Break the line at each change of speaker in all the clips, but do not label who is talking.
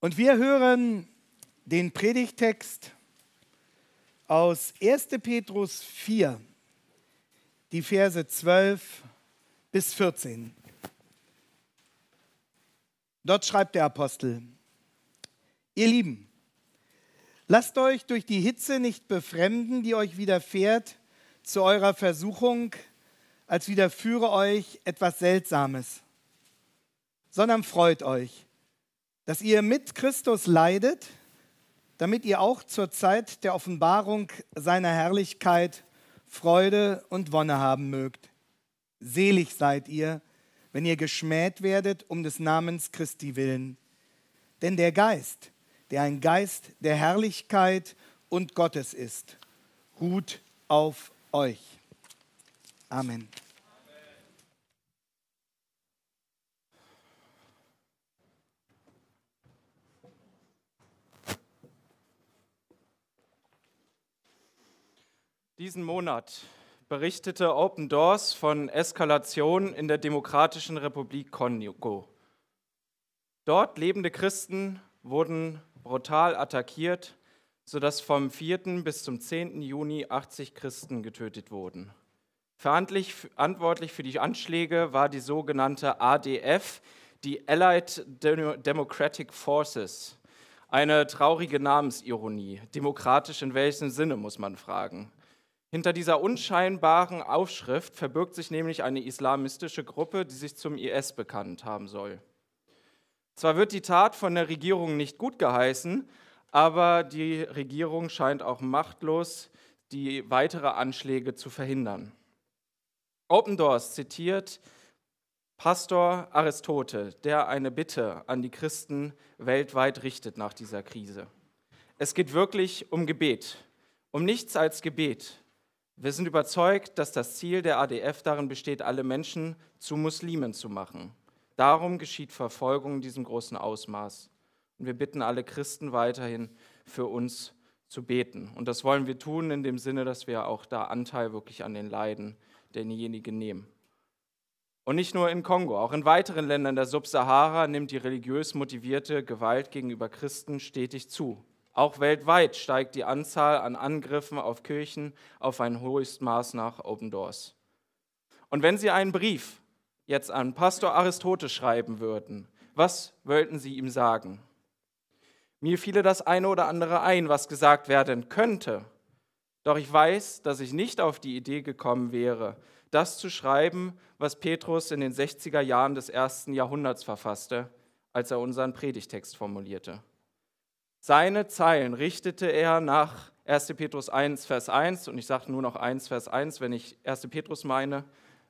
Und wir hören den Predigtext aus 1. Petrus 4, die Verse 12 bis 14. Dort schreibt der Apostel, ihr Lieben, lasst euch durch die Hitze nicht befremden, die euch widerfährt zu eurer Versuchung, als widerführe euch etwas Seltsames, sondern freut euch dass ihr mit Christus leidet, damit ihr auch zur Zeit der Offenbarung seiner Herrlichkeit Freude und Wonne haben mögt. Selig seid ihr, wenn ihr geschmäht werdet um des Namens Christi willen. Denn der Geist, der ein Geist der Herrlichkeit und Gottes ist, ruht auf euch. Amen. Diesen Monat berichtete Open Doors von Eskalation in der Demokratischen Republik Kongo. Dort lebende Christen wurden brutal attackiert, sodass vom 4. bis zum 10. Juni 80 Christen getötet wurden. Verantwortlich für die Anschläge war die sogenannte ADF, die Allied Democratic Forces. Eine traurige Namensironie. Demokratisch in welchem Sinne, muss man fragen. Hinter dieser unscheinbaren Aufschrift verbirgt sich nämlich eine islamistische Gruppe, die sich zum IS bekannt haben soll. Zwar wird die Tat von der Regierung nicht gut geheißen, aber die Regierung scheint auch machtlos, die weitere Anschläge zu verhindern. Open Doors zitiert Pastor Aristote, der eine Bitte an die Christen weltweit richtet nach dieser Krise. Es geht wirklich um Gebet, um nichts als Gebet. Wir sind überzeugt, dass das Ziel der ADF darin besteht, alle Menschen zu Muslimen zu machen. Darum geschieht Verfolgung in diesem großen Ausmaß. Und wir bitten alle Christen weiterhin für uns zu beten. Und das wollen wir tun in dem Sinne, dass wir auch da Anteil wirklich an den Leiden derjenigen nehmen. Und nicht nur in Kongo, auch in weiteren Ländern der Subsahara nimmt die religiös motivierte Gewalt gegenüber Christen stetig zu. Auch weltweit steigt die Anzahl an Angriffen auf Kirchen auf ein hohes Maß nach Open Doors. Und wenn Sie einen Brief jetzt an Pastor Aristoteles schreiben würden, was wollten Sie ihm sagen? Mir fiele das eine oder andere ein, was gesagt werden könnte. Doch ich weiß, dass ich nicht auf die Idee gekommen wäre, das zu schreiben, was Petrus in den 60er Jahren des ersten Jahrhunderts verfasste, als er unseren Predigtext formulierte. Seine Zeilen richtete er nach 1. Petrus 1, Vers 1, und ich sage nur noch 1, Vers 1, wenn ich 1. Petrus meine,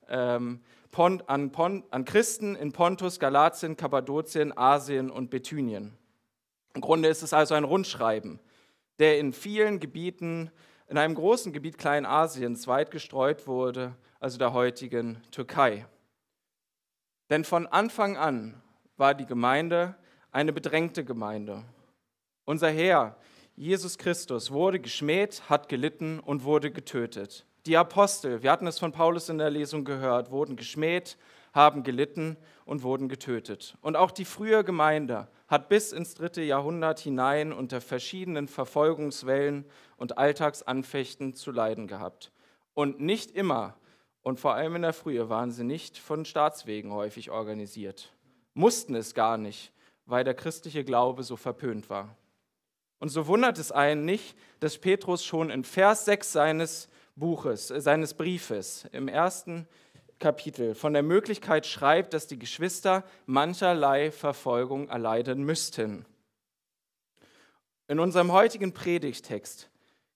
ähm, Pont, an, Pont, an Christen in Pontus, Galatien, Kappadokien, Asien und Bethynien. Im Grunde ist es also ein Rundschreiben, der in vielen Gebieten, in einem großen Gebiet Kleinasiens weit gestreut wurde, also der heutigen Türkei. Denn von Anfang an war die Gemeinde eine bedrängte Gemeinde. Unser Herr, Jesus Christus, wurde geschmäht, hat gelitten und wurde getötet. Die Apostel, wir hatten es von Paulus in der Lesung gehört, wurden geschmäht, haben gelitten und wurden getötet. Und auch die frühe Gemeinde hat bis ins dritte Jahrhundert hinein unter verschiedenen Verfolgungswellen und Alltagsanfechten zu leiden gehabt. Und nicht immer, und vor allem in der Frühe, waren sie nicht von Staatswegen häufig organisiert, mussten es gar nicht, weil der christliche Glaube so verpönt war. Und so wundert es einen nicht, dass Petrus schon in Vers 6 seines Buches, äh, seines Briefes im ersten Kapitel von der Möglichkeit schreibt, dass die Geschwister mancherlei Verfolgung erleiden müssten. In unserem heutigen Predigtext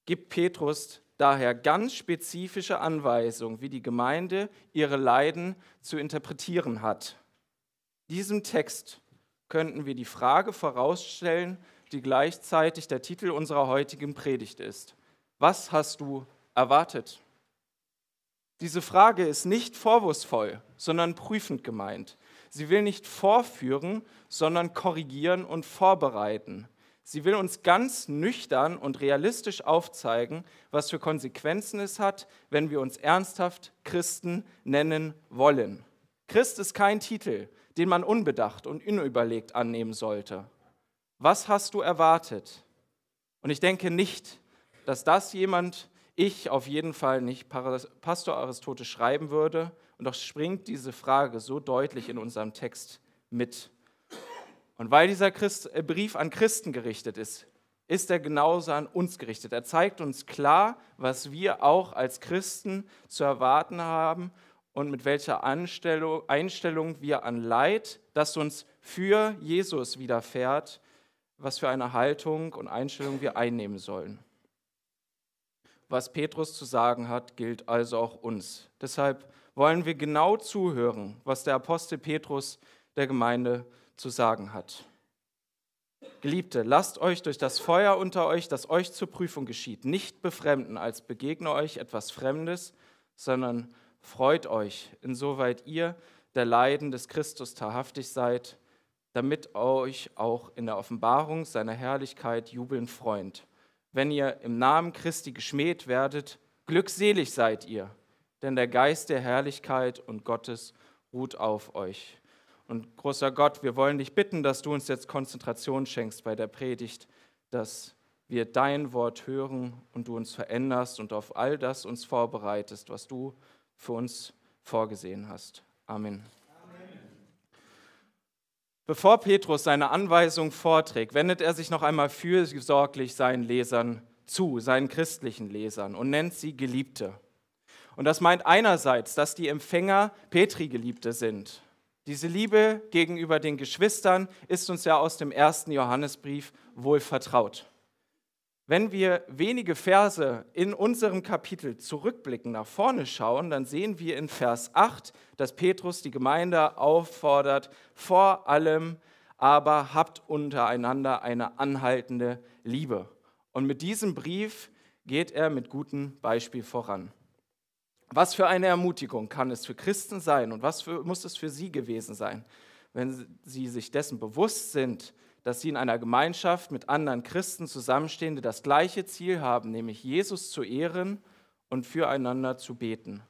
gibt Petrus daher ganz spezifische Anweisungen, wie die Gemeinde ihre Leiden zu interpretieren hat. Diesem Text könnten wir die Frage vorausstellen, die gleichzeitig der Titel unserer heutigen Predigt ist. Was hast du erwartet? Diese Frage ist nicht vorwurfsvoll, sondern prüfend gemeint. Sie will nicht vorführen, sondern korrigieren und vorbereiten. Sie will uns ganz nüchtern und realistisch aufzeigen, was für Konsequenzen es hat, wenn wir uns ernsthaft Christen nennen wollen. Christ ist kein Titel, den man unbedacht und unüberlegt annehmen sollte was hast du erwartet? Und ich denke nicht, dass das jemand, ich auf jeden Fall nicht, Pastor Aristoteles schreiben würde. Und doch springt diese Frage so deutlich in unserem Text mit. Und weil dieser Christ, äh, Brief an Christen gerichtet ist, ist er genauso an uns gerichtet. Er zeigt uns klar, was wir auch als Christen zu erwarten haben und mit welcher Einstellung wir an Leid, das uns für Jesus widerfährt, was für eine Haltung und Einstellung wir einnehmen sollen. Was Petrus zu sagen hat, gilt also auch uns. Deshalb wollen wir genau zuhören, was der Apostel Petrus der Gemeinde zu sagen hat. Geliebte, lasst euch durch das Feuer unter euch, das euch zur Prüfung geschieht, nicht befremden, als begegne euch etwas Fremdes, sondern freut euch, insoweit ihr der Leiden des Christus wahrhaftig seid damit euch auch in der Offenbarung seiner Herrlichkeit jubeln freut. Wenn ihr im Namen Christi geschmäht werdet, glückselig seid ihr, denn der Geist der Herrlichkeit und Gottes ruht auf euch. Und großer Gott, wir wollen dich bitten, dass du uns jetzt Konzentration schenkst bei der Predigt, dass wir dein Wort hören und du uns veränderst und auf all das uns vorbereitest, was du für uns vorgesehen hast. Amen. Bevor Petrus seine Anweisung vorträgt, wendet er sich noch einmal fürsorglich seinen Lesern zu, seinen christlichen Lesern, und nennt sie Geliebte. Und das meint einerseits, dass die Empfänger Petri-Geliebte sind. Diese Liebe gegenüber den Geschwistern ist uns ja aus dem ersten Johannesbrief wohl vertraut. Wenn wir wenige Verse in unserem Kapitel zurückblicken, nach vorne schauen, dann sehen wir in Vers 8, dass Petrus die Gemeinde auffordert, vor allem aber habt untereinander eine anhaltende Liebe. Und mit diesem Brief geht er mit gutem Beispiel voran. Was für eine Ermutigung kann es für Christen sein und was für, muss es für sie gewesen sein, wenn sie sich dessen bewusst sind, dass sie in einer Gemeinschaft mit anderen Christen zusammenstehen, die das gleiche Ziel haben, nämlich Jesus zu ehren und füreinander zu beten.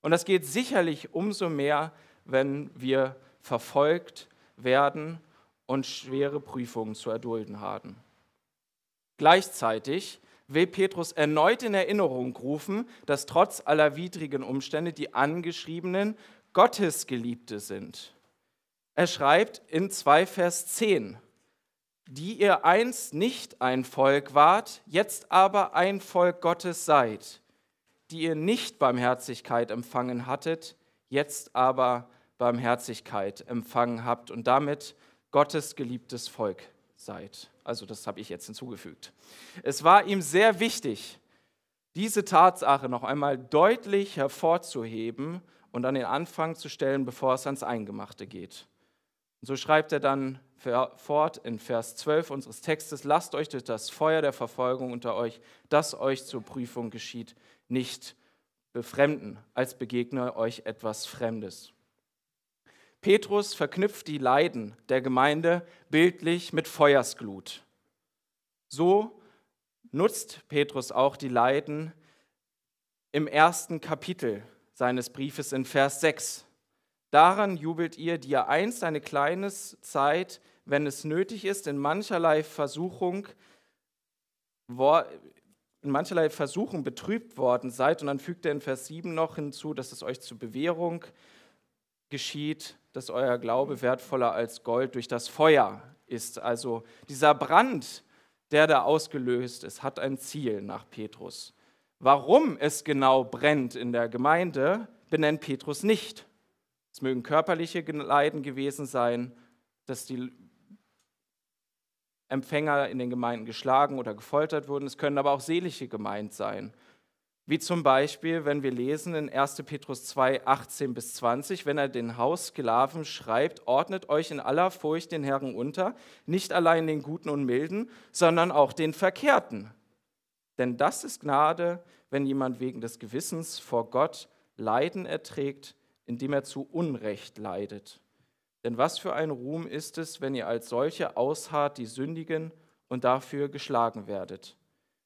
Und das geht sicherlich umso mehr, wenn wir verfolgt werden und schwere Prüfungen zu erdulden haben. Gleichzeitig will Petrus erneut in Erinnerung rufen, dass trotz aller widrigen Umstände die Angeschriebenen Gottesgeliebte sind. Er schreibt in 2 Vers 10, die ihr einst nicht ein Volk wart, jetzt aber ein Volk Gottes seid, die ihr nicht Barmherzigkeit empfangen hattet, jetzt aber Barmherzigkeit empfangen habt und damit Gottes geliebtes Volk seid. Also das habe ich jetzt hinzugefügt. Es war ihm sehr wichtig, diese Tatsache noch einmal deutlich hervorzuheben und an den Anfang zu stellen, bevor es ans Eingemachte geht so schreibt er dann fort in Vers 12 unseres Textes, lasst euch durch das Feuer der Verfolgung unter euch, das euch zur Prüfung geschieht, nicht befremden, als begegne euch etwas Fremdes. Petrus verknüpft die Leiden der Gemeinde bildlich mit Feuersglut. So nutzt Petrus auch die Leiden im ersten Kapitel seines Briefes in Vers 6 Daran jubelt ihr, die ihr einst eine kleine Zeit, wenn es nötig ist, in mancherlei Versuchung, in mancherlei Versuchen betrübt worden seid. Und dann fügt er in Vers 7 noch hinzu, dass es euch zur Bewährung geschieht, dass euer Glaube wertvoller als Gold durch das Feuer ist. Also dieser Brand, der da ausgelöst ist, hat ein Ziel nach Petrus. Warum es genau brennt in der Gemeinde, benennt Petrus nicht. Es mögen körperliche Leiden gewesen sein, dass die Empfänger in den Gemeinden geschlagen oder gefoltert wurden. Es können aber auch seelische gemeint sein. Wie zum Beispiel, wenn wir lesen in 1. Petrus 2, 18 bis 20, wenn er den Haussklaven schreibt, ordnet euch in aller Furcht den Herren unter, nicht allein den Guten und Milden, sondern auch den Verkehrten. Denn das ist Gnade, wenn jemand wegen des Gewissens vor Gott Leiden erträgt, indem er zu Unrecht leidet. Denn was für ein Ruhm ist es, wenn ihr als solche ausharrt, die sündigen und dafür geschlagen werdet.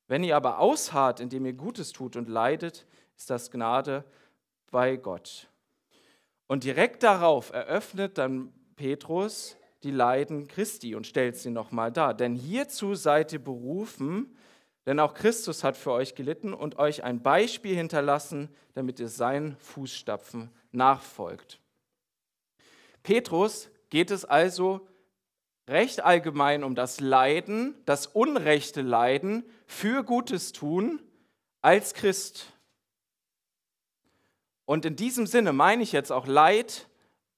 Wenn ihr aber ausharrt, indem ihr Gutes tut und leidet, ist das Gnade bei Gott. Und direkt darauf eröffnet dann Petrus die Leiden Christi und stellt sie nochmal dar. Denn hierzu seid ihr berufen, denn auch Christus hat für euch gelitten und euch ein Beispiel hinterlassen, damit ihr seinen Fußstapfen nachfolgt. Petrus geht es also recht allgemein um das Leiden, das unrechte Leiden für Gutes tun als Christ. Und in diesem Sinne meine ich jetzt auch Leid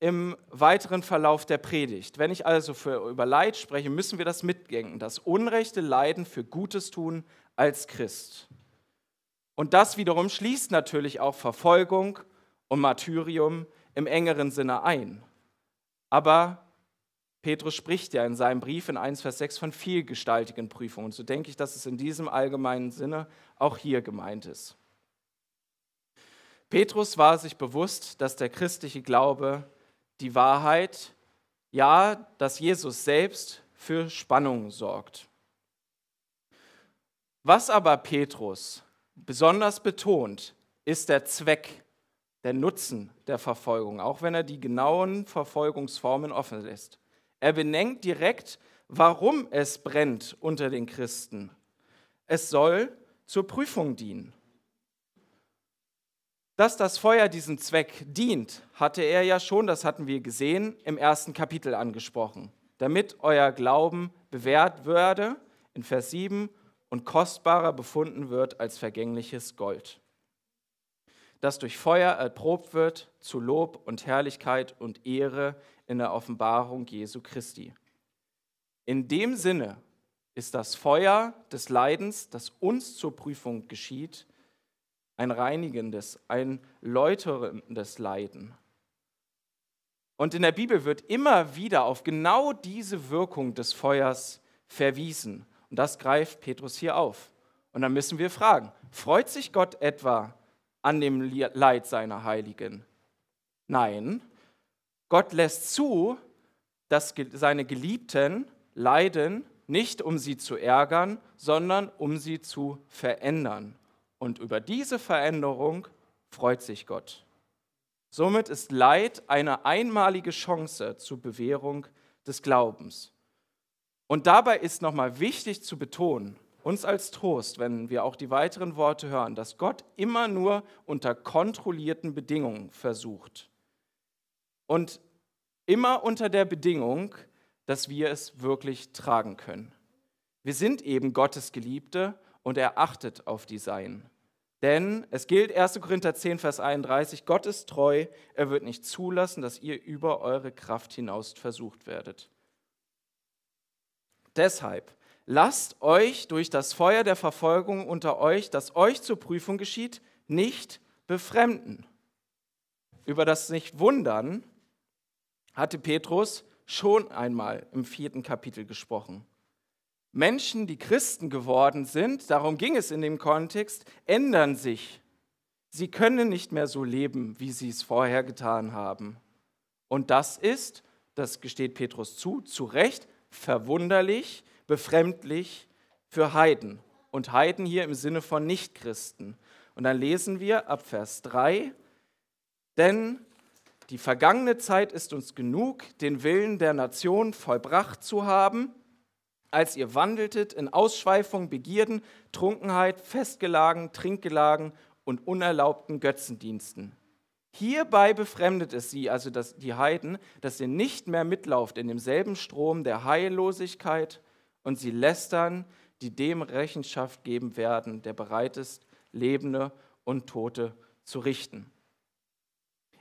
im weiteren Verlauf der Predigt. Wenn ich also für, über Leid spreche, müssen wir das mitdenken, das unrechte Leiden für Gutes tun als Christ. Und das wiederum schließt natürlich auch Verfolgung und Martyrium im engeren Sinne ein. Aber Petrus spricht ja in seinem Brief in 1, Vers 6 von vielgestaltigen Prüfungen. Und so denke ich, dass es in diesem allgemeinen Sinne auch hier gemeint ist. Petrus war sich bewusst, dass der christliche Glaube die Wahrheit, ja, dass Jesus selbst für Spannungen sorgt. Was aber Petrus besonders betont, ist der Zweck, der Nutzen der Verfolgung, auch wenn er die genauen Verfolgungsformen offen lässt. Er benennt direkt, warum es brennt unter den Christen. Es soll zur Prüfung dienen. Dass das Feuer diesem Zweck dient, hatte er ja schon, das hatten wir gesehen, im ersten Kapitel angesprochen, damit euer Glauben bewährt würde, in Vers 7, und kostbarer befunden wird als vergängliches Gold, das durch Feuer erprobt wird zu Lob und Herrlichkeit und Ehre in der Offenbarung Jesu Christi. In dem Sinne ist das Feuer des Leidens, das uns zur Prüfung geschieht, ein reinigendes, ein läuterndes Leiden. Und in der Bibel wird immer wieder auf genau diese Wirkung des Feuers verwiesen. Und das greift Petrus hier auf. Und dann müssen wir fragen, freut sich Gott etwa an dem Leid seiner Heiligen? Nein, Gott lässt zu, dass seine Geliebten leiden, nicht um sie zu ärgern, sondern um sie zu verändern. Und über diese Veränderung freut sich Gott. Somit ist Leid eine einmalige Chance zur Bewährung des Glaubens. Und dabei ist nochmal wichtig zu betonen, uns als Trost, wenn wir auch die weiteren Worte hören, dass Gott immer nur unter kontrollierten Bedingungen versucht. Und immer unter der Bedingung, dass wir es wirklich tragen können. Wir sind eben Gottes Geliebte und er achtet auf die Seinen. Denn es gilt 1. Korinther 10, Vers 31, Gott ist treu, er wird nicht zulassen, dass ihr über eure Kraft hinaus versucht werdet. Deshalb lasst euch durch das Feuer der Verfolgung unter euch, das euch zur Prüfung geschieht, nicht befremden. Über das nicht wundern hatte Petrus schon einmal im vierten Kapitel gesprochen. Menschen, die Christen geworden sind, darum ging es in dem Kontext, ändern sich. Sie können nicht mehr so leben, wie sie es vorher getan haben. Und das ist, das gesteht Petrus zu, zu Recht, verwunderlich, befremdlich für Heiden. Und Heiden hier im Sinne von Nichtchristen. Und dann lesen wir ab Vers 3, denn die vergangene Zeit ist uns genug, den Willen der Nation vollbracht zu haben, als ihr wandeltet in Ausschweifung, Begierden, Trunkenheit, Festgelagen, Trinkgelagen und unerlaubten Götzendiensten Hierbei befremdet es sie, also das, die Heiden, dass ihr nicht mehr mitlauft in demselben Strom der Heillosigkeit und sie lästern, die dem Rechenschaft geben werden, der bereit ist, Lebende und Tote zu richten.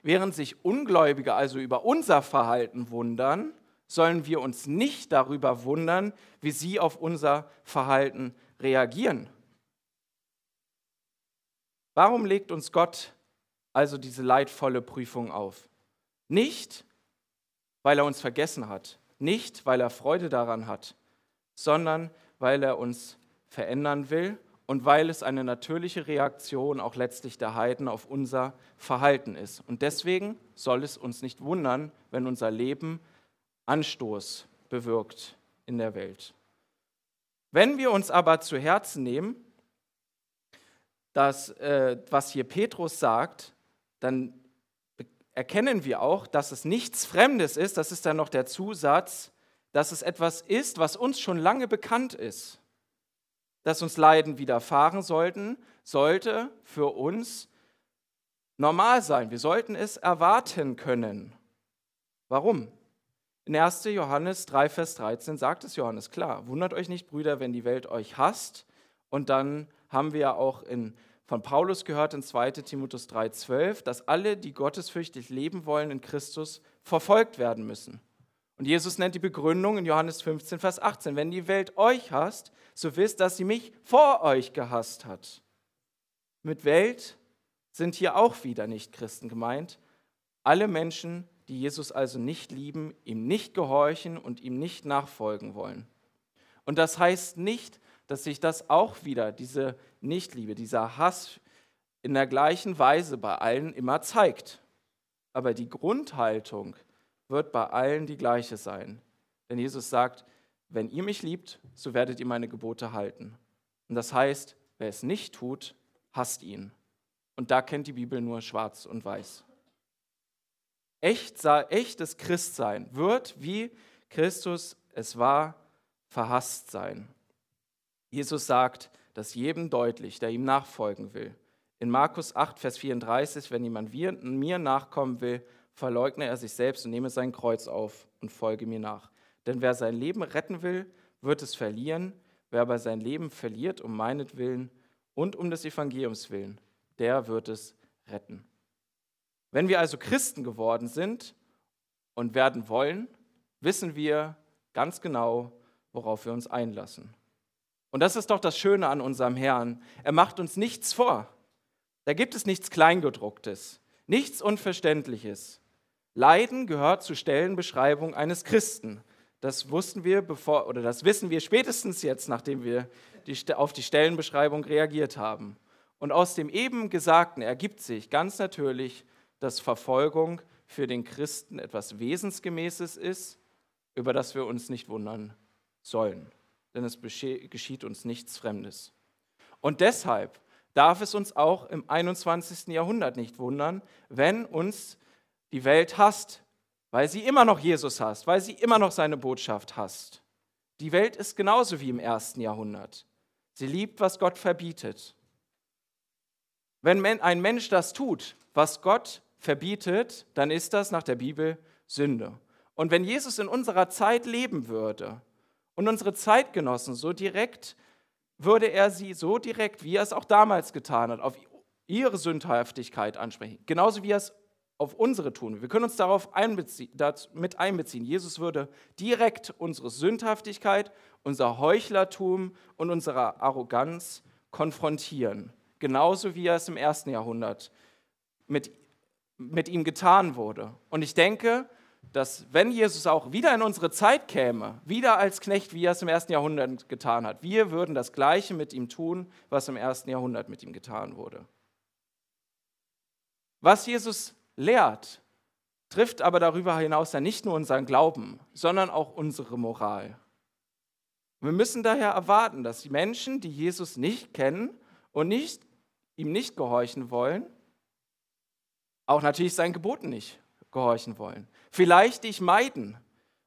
Während sich Ungläubige also über unser Verhalten wundern, sollen wir uns nicht darüber wundern, wie sie auf unser Verhalten reagieren. Warum legt uns Gott also diese leidvolle Prüfung auf. Nicht, weil er uns vergessen hat, nicht, weil er Freude daran hat, sondern weil er uns verändern will und weil es eine natürliche Reaktion auch letztlich der Heiden auf unser Verhalten ist. Und deswegen soll es uns nicht wundern, wenn unser Leben Anstoß bewirkt in der Welt. Wenn wir uns aber zu Herzen nehmen, dass, äh, was hier Petrus sagt, dann erkennen wir auch, dass es nichts Fremdes ist, das ist dann noch der Zusatz, dass es etwas ist, was uns schon lange bekannt ist, dass uns Leiden widerfahren sollten, sollte für uns normal sein. Wir sollten es erwarten können. Warum? In 1. Johannes 3, Vers 13 sagt es Johannes klar, wundert euch nicht, Brüder, wenn die Welt euch hasst. Und dann haben wir ja auch in von Paulus gehört in 2 Timotheus 3:12, dass alle, die gottesfürchtig leben wollen in Christus, verfolgt werden müssen. Und Jesus nennt die Begründung in Johannes 15, Vers 18, wenn die Welt euch hasst, so wisst, dass sie mich vor euch gehasst hat. Mit Welt sind hier auch wieder Nichtchristen gemeint. Alle Menschen, die Jesus also nicht lieben, ihm nicht gehorchen und ihm nicht nachfolgen wollen. Und das heißt nicht, dass sich das auch wieder, diese Nichtliebe, dieser Hass in der gleichen Weise bei allen immer zeigt. Aber die Grundhaltung wird bei allen die gleiche sein. Denn Jesus sagt, wenn ihr mich liebt, so werdet ihr meine Gebote halten. Und das heißt, wer es nicht tut, hasst ihn. Und da kennt die Bibel nur schwarz und weiß. Echt, echtes Christsein wird, wie Christus es war, verhasst sein. Jesus sagt das jedem deutlich, der ihm nachfolgen will. In Markus 8, Vers 34, wenn jemand mir nachkommen will, verleugne er sich selbst und nehme sein Kreuz auf und folge mir nach. Denn wer sein Leben retten will, wird es verlieren. Wer aber sein Leben verliert um meinetwillen und um des Evangeliums willen, der wird es retten. Wenn wir also Christen geworden sind und werden wollen, wissen wir ganz genau, worauf wir uns einlassen. Und das ist doch das Schöne an unserem Herrn. Er macht uns nichts vor. Da gibt es nichts Kleingedrucktes, nichts Unverständliches. Leiden gehört zur Stellenbeschreibung eines Christen. Das wussten wir bevor oder das wissen wir spätestens jetzt, nachdem wir die, auf die Stellenbeschreibung reagiert haben. Und aus dem eben Gesagten ergibt sich ganz natürlich, dass Verfolgung für den Christen etwas Wesensgemäßes ist, über das wir uns nicht wundern sollen denn es geschieht uns nichts Fremdes. Und deshalb darf es uns auch im 21. Jahrhundert nicht wundern, wenn uns die Welt hasst, weil sie immer noch Jesus hasst, weil sie immer noch seine Botschaft hasst. Die Welt ist genauso wie im ersten Jahrhundert. Sie liebt, was Gott verbietet. Wenn ein Mensch das tut, was Gott verbietet, dann ist das nach der Bibel Sünde. Und wenn Jesus in unserer Zeit leben würde, und unsere Zeitgenossen, so direkt würde er sie so direkt, wie er es auch damals getan hat, auf ihre Sündhaftigkeit ansprechen. Genauso wie er es auf unsere tun. Wir können uns darauf einbezie mit einbeziehen. Jesus würde direkt unsere Sündhaftigkeit, unser Heuchlertum und unsere Arroganz konfrontieren. Genauso wie er es im ersten Jahrhundert mit, mit ihm getan wurde. Und ich denke, dass wenn Jesus auch wieder in unsere Zeit käme, wieder als Knecht, wie er es im ersten Jahrhundert getan hat, wir würden das Gleiche mit ihm tun, was im ersten Jahrhundert mit ihm getan wurde. Was Jesus lehrt, trifft aber darüber hinaus dann nicht nur unseren Glauben, sondern auch unsere Moral. Wir müssen daher erwarten, dass die Menschen, die Jesus nicht kennen und nicht, ihm nicht gehorchen wollen, auch natürlich seinen Geboten nicht gehorchen wollen vielleicht dich meiden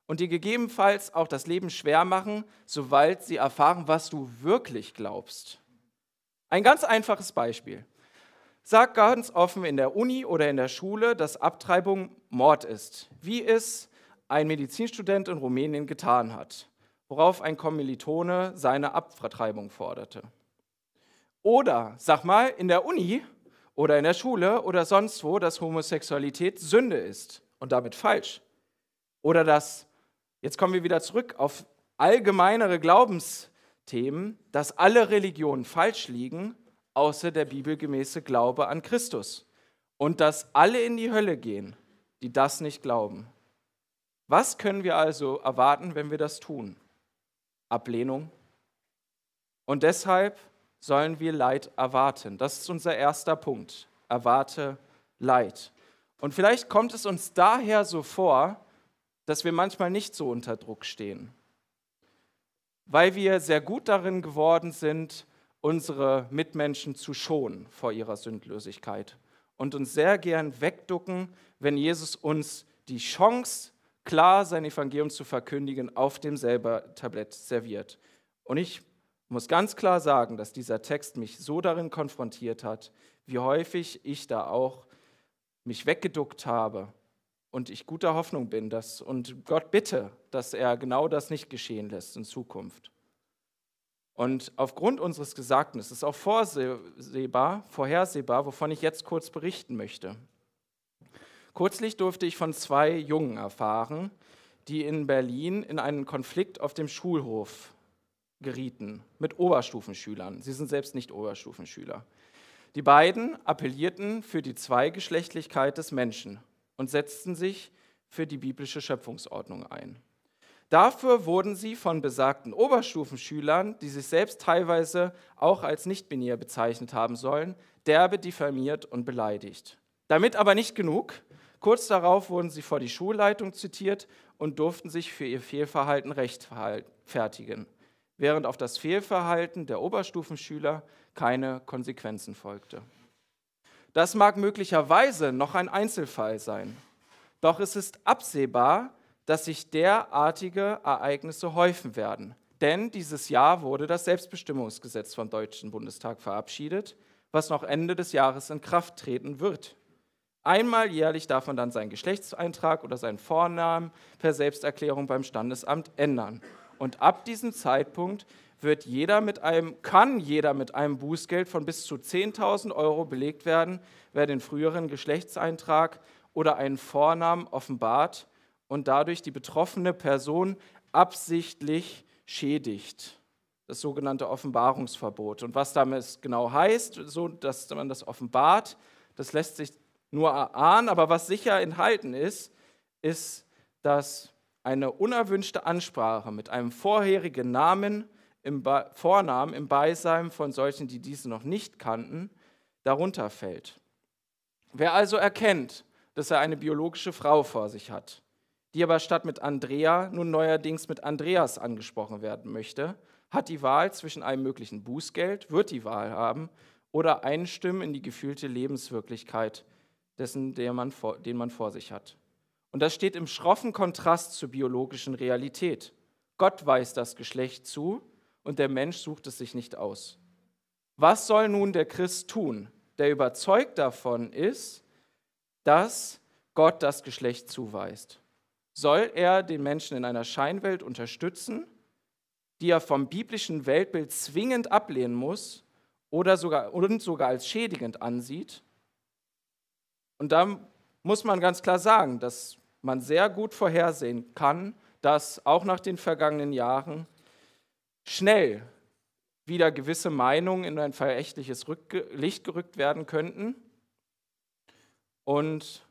und dir gegebenenfalls auch das Leben schwer machen, sobald sie erfahren, was du wirklich glaubst. Ein ganz einfaches Beispiel. Sag ganz offen in der Uni oder in der Schule, dass Abtreibung Mord ist, wie es ein Medizinstudent in Rumänien getan hat, worauf ein Kommilitone seine Abvertreibung forderte. Oder sag mal in der Uni oder in der Schule oder sonst wo, dass Homosexualität Sünde ist und damit falsch. Oder dass, jetzt kommen wir wieder zurück auf allgemeinere Glaubensthemen, dass alle Religionen falsch liegen, außer der bibelgemäße Glaube an Christus. Und dass alle in die Hölle gehen, die das nicht glauben. Was können wir also erwarten, wenn wir das tun? Ablehnung. Und deshalb sollen wir Leid erwarten. Das ist unser erster Punkt. Erwarte Leid. Und vielleicht kommt es uns daher so vor, dass wir manchmal nicht so unter Druck stehen, weil wir sehr gut darin geworden sind, unsere Mitmenschen zu schonen vor ihrer Sündlosigkeit und uns sehr gern wegducken, wenn Jesus uns die Chance, klar sein Evangelium zu verkündigen, auf demselben Tablett serviert. Und ich muss ganz klar sagen, dass dieser Text mich so darin konfrontiert hat, wie häufig ich da auch mich weggeduckt habe und ich guter Hoffnung bin dass, und Gott bitte, dass er genau das nicht geschehen lässt in Zukunft. Und aufgrund unseres Gesagten ist es auch vorsehbar, vorhersehbar, wovon ich jetzt kurz berichten möchte. Kürzlich durfte ich von zwei Jungen erfahren, die in Berlin in einen Konflikt auf dem Schulhof gerieten mit Oberstufenschülern. Sie sind selbst nicht Oberstufenschüler. Die beiden appellierten für die Zweigeschlechtlichkeit des Menschen und setzten sich für die biblische Schöpfungsordnung ein. Dafür wurden sie von besagten Oberstufenschülern, die sich selbst teilweise auch als nicht-binär bezeichnet haben sollen, derbe diffamiert und beleidigt. Damit aber nicht genug. Kurz darauf wurden sie vor die Schulleitung zitiert und durften sich für ihr Fehlverhalten rechtfertigen während auf das Fehlverhalten der Oberstufenschüler keine Konsequenzen folgte. Das mag möglicherweise noch ein Einzelfall sein, doch es ist absehbar, dass sich derartige Ereignisse häufen werden. Denn dieses Jahr wurde das Selbstbestimmungsgesetz vom Deutschen Bundestag verabschiedet, was noch Ende des Jahres in Kraft treten wird. Einmal jährlich darf man dann seinen Geschlechtseintrag oder seinen Vornamen per Selbsterklärung beim Standesamt ändern. Und ab diesem Zeitpunkt wird jeder mit einem, kann jeder mit einem Bußgeld von bis zu 10.000 Euro belegt werden, wer den früheren Geschlechtseintrag oder einen Vornamen offenbart und dadurch die betroffene Person absichtlich schädigt. Das sogenannte Offenbarungsverbot. Und was damit genau heißt, so dass man das offenbart, das lässt sich nur erahnen, aber was sicher enthalten ist, ist, dass eine unerwünschte Ansprache mit einem vorherigen Namen im Be Vornamen im Beisein von solchen, die diese noch nicht kannten, darunter fällt. Wer also erkennt, dass er eine biologische Frau vor sich hat, die aber statt mit Andrea nun neuerdings mit Andreas angesprochen werden möchte, hat die Wahl zwischen einem möglichen Bußgeld, wird die Wahl haben, oder Einstimmen in die gefühlte Lebenswirklichkeit dessen, den man vor, den man vor sich hat. Und das steht im schroffen Kontrast zur biologischen Realität. Gott weist das Geschlecht zu und der Mensch sucht es sich nicht aus. Was soll nun der Christ tun, der überzeugt davon ist, dass Gott das Geschlecht zuweist? Soll er den Menschen in einer Scheinwelt unterstützen, die er vom biblischen Weltbild zwingend ablehnen muss oder sogar, und sogar als schädigend ansieht? Und da muss man ganz klar sagen, dass man sehr gut vorhersehen kann, dass auch nach den vergangenen Jahren schnell wieder gewisse Meinungen in ein verächtliches Licht gerückt werden könnten. Und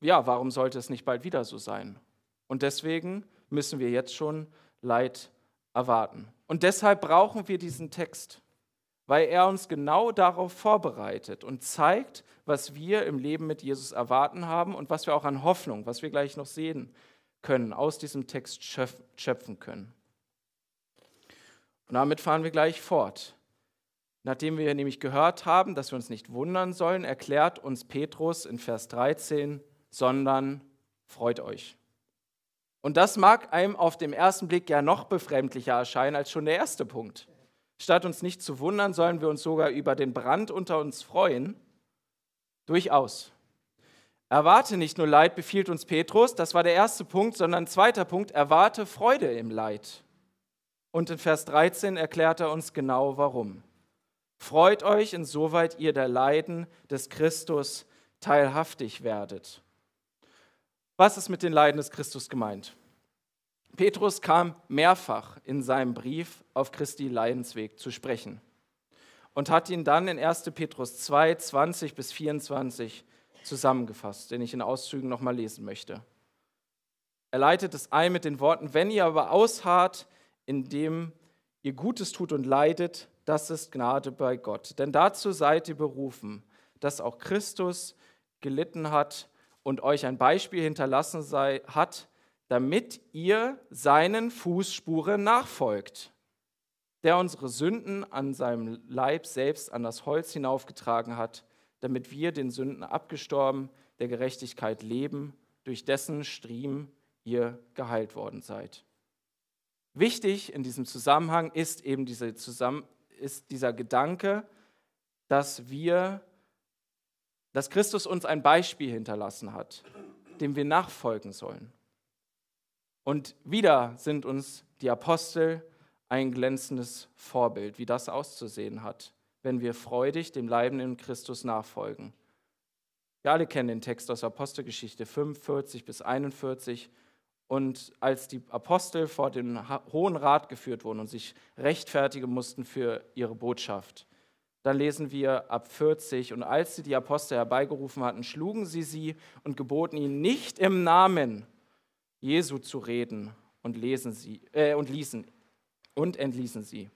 ja, warum sollte es nicht bald wieder so sein? Und deswegen müssen wir jetzt schon Leid erwarten. Und deshalb brauchen wir diesen Text weil er uns genau darauf vorbereitet und zeigt, was wir im Leben mit Jesus erwarten haben und was wir auch an Hoffnung, was wir gleich noch sehen können, aus diesem Text schöpfen können. Und damit fahren wir gleich fort. Nachdem wir nämlich gehört haben, dass wir uns nicht wundern sollen, erklärt uns Petrus in Vers 13, sondern freut euch. Und das mag einem auf dem ersten Blick ja noch befremdlicher erscheinen als schon der erste Punkt. Statt uns nicht zu wundern, sollen wir uns sogar über den Brand unter uns freuen. Durchaus. Erwarte nicht nur Leid, befiehlt uns Petrus, das war der erste Punkt, sondern zweiter Punkt, erwarte Freude im Leid. Und in Vers 13 erklärt er uns genau warum. Freut euch, insoweit ihr der Leiden des Christus teilhaftig werdet. Was ist mit den Leiden des Christus gemeint? Petrus kam mehrfach in seinem Brief auf Christi Leidensweg zu sprechen und hat ihn dann in 1. Petrus 2, 20 bis 24 zusammengefasst, den ich in Auszügen nochmal lesen möchte. Er leitet es ein mit den Worten, wenn ihr aber ausharrt, indem ihr Gutes tut und leidet, das ist Gnade bei Gott. Denn dazu seid ihr berufen, dass auch Christus gelitten hat und euch ein Beispiel hinterlassen sei, hat, damit ihr seinen Fußspuren nachfolgt, der unsere Sünden an seinem Leib selbst an das Holz hinaufgetragen hat, damit wir den Sünden abgestorben, der Gerechtigkeit leben, durch dessen Striemen ihr geheilt worden seid. Wichtig in diesem Zusammenhang ist eben diese Zusamm ist dieser Gedanke, dass wir, dass Christus uns ein Beispiel hinterlassen hat, dem wir nachfolgen sollen. Und wieder sind uns die Apostel ein glänzendes Vorbild, wie das auszusehen hat, wenn wir freudig dem leibenden Christus nachfolgen. Wir alle kennen den Text aus Apostelgeschichte 45 bis 41. Und als die Apostel vor den Hohen Rat geführt wurden und sich rechtfertigen mussten für ihre Botschaft, dann lesen wir ab 40, und als sie die Apostel herbeigerufen hatten, schlugen sie sie und geboten ihnen nicht im Namen Jesu zu reden und, lesen sie, äh, und ließen und entließen sie.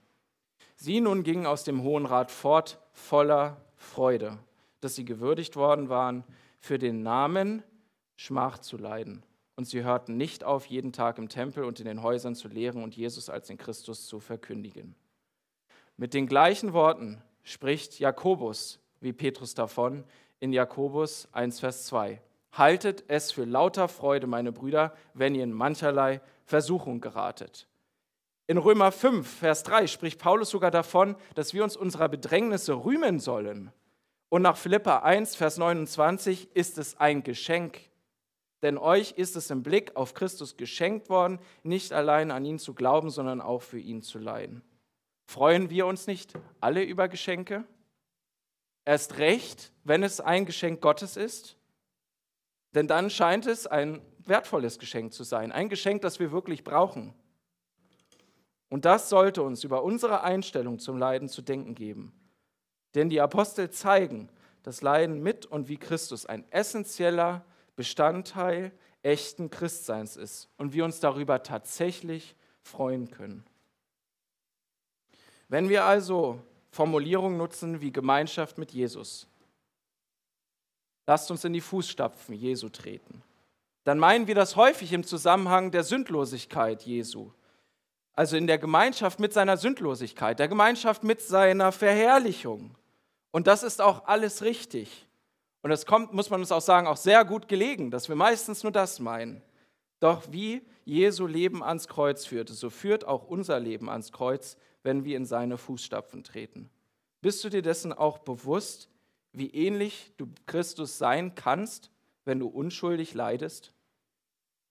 Sie nun gingen aus dem Hohen Rat fort voller Freude, dass sie gewürdigt worden waren, für den Namen Schmach zu leiden. Und sie hörten nicht auf, jeden Tag im Tempel und in den Häusern zu lehren und Jesus als den Christus zu verkündigen. Mit den gleichen Worten spricht Jakobus, wie Petrus davon, in Jakobus 1, Vers 2. Haltet es für lauter Freude, meine Brüder, wenn ihr in mancherlei Versuchung geratet. In Römer 5, Vers 3 spricht Paulus sogar davon, dass wir uns unserer Bedrängnisse rühmen sollen. Und nach Philippa 1, Vers 29 ist es ein Geschenk. Denn euch ist es im Blick auf Christus geschenkt worden, nicht allein an ihn zu glauben, sondern auch für ihn zu leiden. Freuen wir uns nicht alle über Geschenke? Erst recht, wenn es ein Geschenk Gottes ist? Denn dann scheint es ein wertvolles Geschenk zu sein, ein Geschenk, das wir wirklich brauchen. Und das sollte uns über unsere Einstellung zum Leiden zu denken geben. Denn die Apostel zeigen, dass Leiden mit und wie Christus ein essentieller Bestandteil echten Christseins ist und wir uns darüber tatsächlich freuen können. Wenn wir also Formulierungen nutzen wie Gemeinschaft mit Jesus, Lasst uns in die Fußstapfen Jesu treten. Dann meinen wir das häufig im Zusammenhang der Sündlosigkeit Jesu. Also in der Gemeinschaft mit seiner Sündlosigkeit, der Gemeinschaft mit seiner Verherrlichung. Und das ist auch alles richtig. Und das kommt, muss man uns auch sagen, auch sehr gut gelegen, dass wir meistens nur das meinen. Doch wie Jesu Leben ans Kreuz führte, so führt auch unser Leben ans Kreuz, wenn wir in seine Fußstapfen treten. Bist du dir dessen auch bewusst, wie ähnlich du Christus sein kannst, wenn du unschuldig leidest?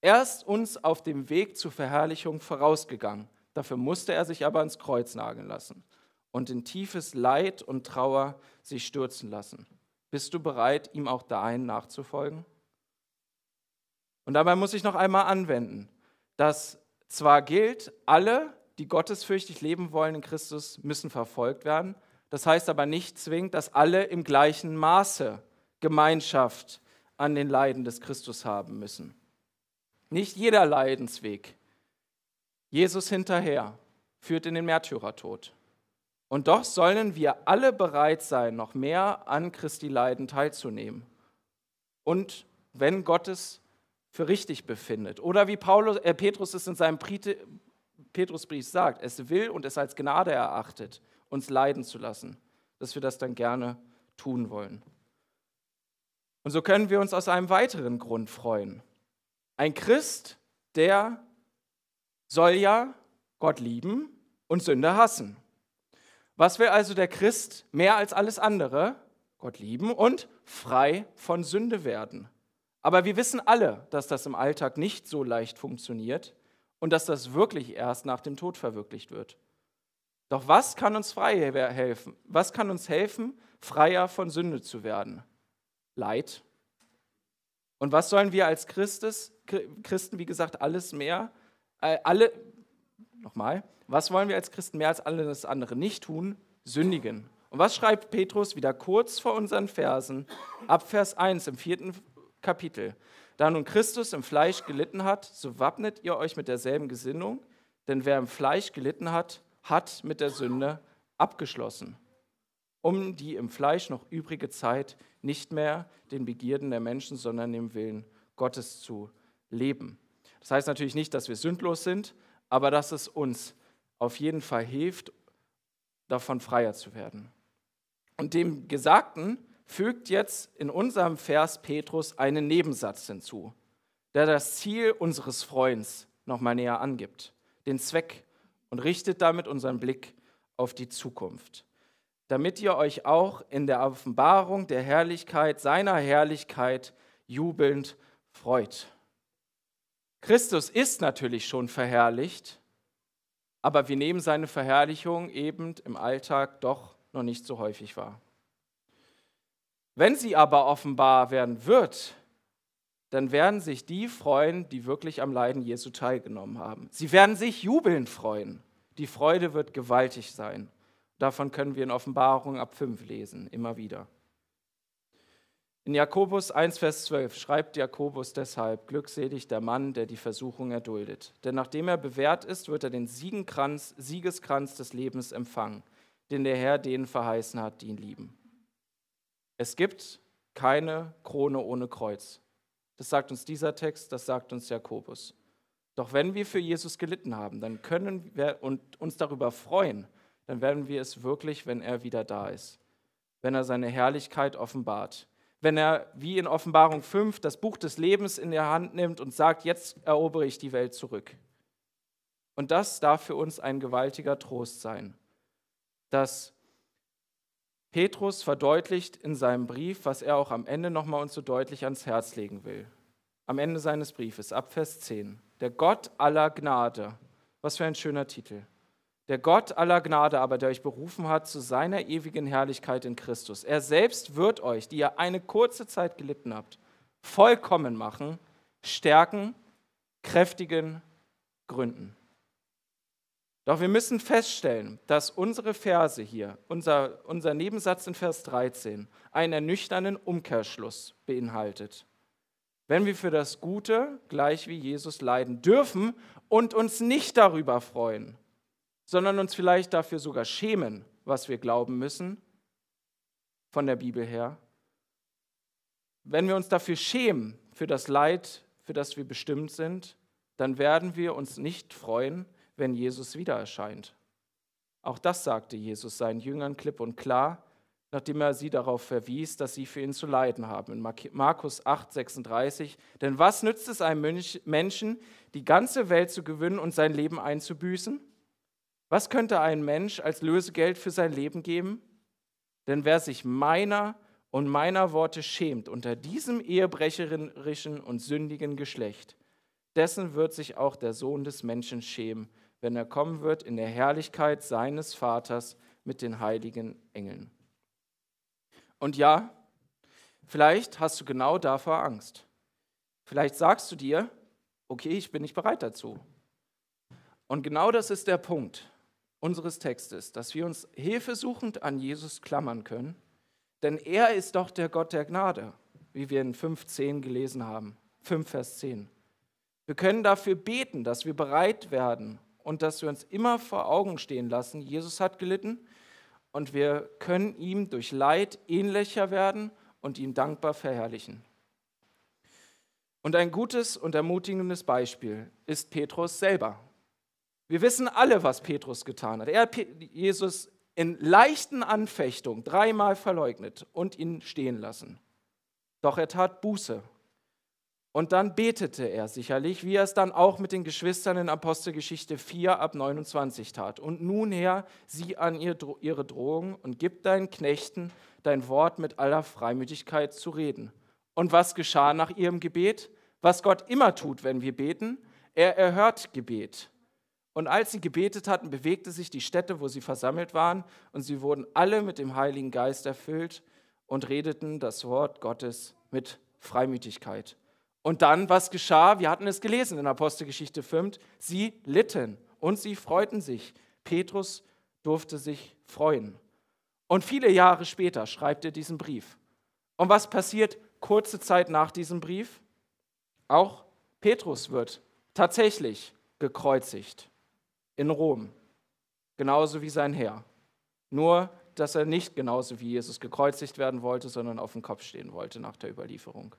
Er ist uns auf dem Weg zur Verherrlichung vorausgegangen. Dafür musste er sich aber ans Kreuz nageln lassen und in tiefes Leid und Trauer sich stürzen lassen. Bist du bereit, ihm auch dahin nachzufolgen? Und dabei muss ich noch einmal anwenden, dass zwar gilt, alle, die gottesfürchtig leben wollen in Christus, müssen verfolgt werden, das heißt aber nicht zwingend, dass alle im gleichen Maße Gemeinschaft an den Leiden des Christus haben müssen. Nicht jeder Leidensweg, Jesus hinterher, führt in den Märtyrertod. Und doch sollen wir alle bereit sein, noch mehr an Christi Leiden teilzunehmen. Und wenn Gott es für richtig befindet. Oder wie Paulus, äh, Petrus es in seinem Petrusbrief sagt, es will und es als Gnade erachtet uns leiden zu lassen, dass wir das dann gerne tun wollen. Und so können wir uns aus einem weiteren Grund freuen. Ein Christ, der soll ja Gott lieben und Sünde hassen. Was will also der Christ mehr als alles andere? Gott lieben und frei von Sünde werden. Aber wir wissen alle, dass das im Alltag nicht so leicht funktioniert und dass das wirklich erst nach dem Tod verwirklicht wird. Doch was kann uns frei helfen? Was kann uns helfen, freier von Sünde zu werden? Leid. Und was sollen wir als Christes, Christen, wie gesagt, alles mehr, äh, alle, nochmal, was wollen wir als Christen mehr als alles andere nicht tun? Sündigen. Und was schreibt Petrus wieder kurz vor unseren Versen, ab Vers 1 im vierten Kapitel? Da nun Christus im Fleisch gelitten hat, so wappnet ihr euch mit derselben Gesinnung, denn wer im Fleisch gelitten hat, hat mit der Sünde abgeschlossen, um die im Fleisch noch übrige Zeit nicht mehr den Begierden der Menschen, sondern dem Willen Gottes zu leben. Das heißt natürlich nicht, dass wir sündlos sind, aber dass es uns auf jeden Fall hilft, davon freier zu werden. Und dem Gesagten fügt jetzt in unserem Vers Petrus einen Nebensatz hinzu, der das Ziel unseres Freunds nochmal näher angibt, den Zweck und richtet damit unseren Blick auf die Zukunft, damit ihr euch auch in der Offenbarung der Herrlichkeit, seiner Herrlichkeit jubelnd freut. Christus ist natürlich schon verherrlicht, aber wir nehmen seine Verherrlichung eben im Alltag doch noch nicht so häufig wahr. Wenn sie aber offenbar werden wird, dann werden sich die freuen, die wirklich am Leiden Jesu teilgenommen haben. Sie werden sich jubelnd freuen. Die Freude wird gewaltig sein. Davon können wir in Offenbarung ab 5 lesen, immer wieder. In Jakobus 1, Vers 12 schreibt Jakobus deshalb, glückselig der Mann, der die Versuchung erduldet. Denn nachdem er bewährt ist, wird er den Siegenkranz, Siegeskranz des Lebens empfangen, den der Herr denen verheißen hat, die ihn lieben. Es gibt keine Krone ohne Kreuz. Das sagt uns dieser Text, das sagt uns Jakobus. Doch wenn wir für Jesus gelitten haben, dann können wir uns darüber freuen, dann werden wir es wirklich, wenn er wieder da ist, wenn er seine Herrlichkeit offenbart, wenn er wie in Offenbarung 5 das Buch des Lebens in der Hand nimmt und sagt, jetzt erobere ich die Welt zurück. Und das darf für uns ein gewaltiger Trost sein, dass Petrus verdeutlicht in seinem Brief, was er auch am Ende nochmal uns so deutlich ans Herz legen will. Am Ende seines Briefes, ab Vers 10. Der Gott aller Gnade. Was für ein schöner Titel. Der Gott aller Gnade aber, der euch berufen hat zu seiner ewigen Herrlichkeit in Christus. Er selbst wird euch, die ihr eine kurze Zeit gelitten habt, vollkommen machen, stärken, kräftigen, gründen. Doch wir müssen feststellen, dass unsere Verse hier, unser, unser Nebensatz in Vers 13, einen ernüchternden Umkehrschluss beinhaltet. Wenn wir für das Gute, gleich wie Jesus, leiden dürfen und uns nicht darüber freuen, sondern uns vielleicht dafür sogar schämen, was wir glauben müssen, von der Bibel her, wenn wir uns dafür schämen, für das Leid, für das wir bestimmt sind, dann werden wir uns nicht freuen, wenn Jesus wieder erscheint. Auch das sagte Jesus seinen Jüngern klipp und klar, nachdem er sie darauf verwies, dass sie für ihn zu leiden haben. In Markus 8, 36. Denn was nützt es einem Menschen, die ganze Welt zu gewinnen und sein Leben einzubüßen? Was könnte ein Mensch als Lösegeld für sein Leben geben? Denn wer sich meiner und meiner Worte schämt unter diesem ehebrecherischen und sündigen Geschlecht, dessen wird sich auch der Sohn des Menschen schämen, wenn er kommen wird in der Herrlichkeit seines Vaters mit den heiligen Engeln. Und ja, vielleicht hast du genau davor Angst. Vielleicht sagst du dir, okay, ich bin nicht bereit dazu. Und genau das ist der Punkt unseres Textes, dass wir uns hilfesuchend an Jesus klammern können, denn er ist doch der Gott der Gnade, wie wir in 5.10 gelesen haben, 5 Vers 10. Wir können dafür beten, dass wir bereit werden und dass wir uns immer vor Augen stehen lassen, Jesus hat gelitten und wir können ihm durch Leid ähnlicher werden und ihm dankbar verherrlichen. Und ein gutes und ermutigendes Beispiel ist Petrus selber. Wir wissen alle, was Petrus getan hat. Er hat Jesus in leichten Anfechtungen dreimal verleugnet und ihn stehen lassen. Doch er tat Buße und dann betete er sicherlich, wie er es dann auch mit den Geschwistern in Apostelgeschichte 4 ab 29 tat. Und nun, Herr, sieh an ihre Drohung und gib deinen Knechten dein Wort mit aller Freimütigkeit zu reden. Und was geschah nach ihrem Gebet? Was Gott immer tut, wenn wir beten, er erhört Gebet. Und als sie gebetet hatten, bewegte sich die Stätte, wo sie versammelt waren, und sie wurden alle mit dem Heiligen Geist erfüllt und redeten das Wort Gottes mit Freimütigkeit. Und dann, was geschah? Wir hatten es gelesen in Apostelgeschichte 5. Sie litten und sie freuten sich. Petrus durfte sich freuen. Und viele Jahre später schreibt er diesen Brief. Und was passiert kurze Zeit nach diesem Brief? Auch Petrus wird tatsächlich gekreuzigt in Rom, genauso wie sein Herr. Nur, dass er nicht genauso wie Jesus gekreuzigt werden wollte, sondern auf dem Kopf stehen wollte nach der Überlieferung.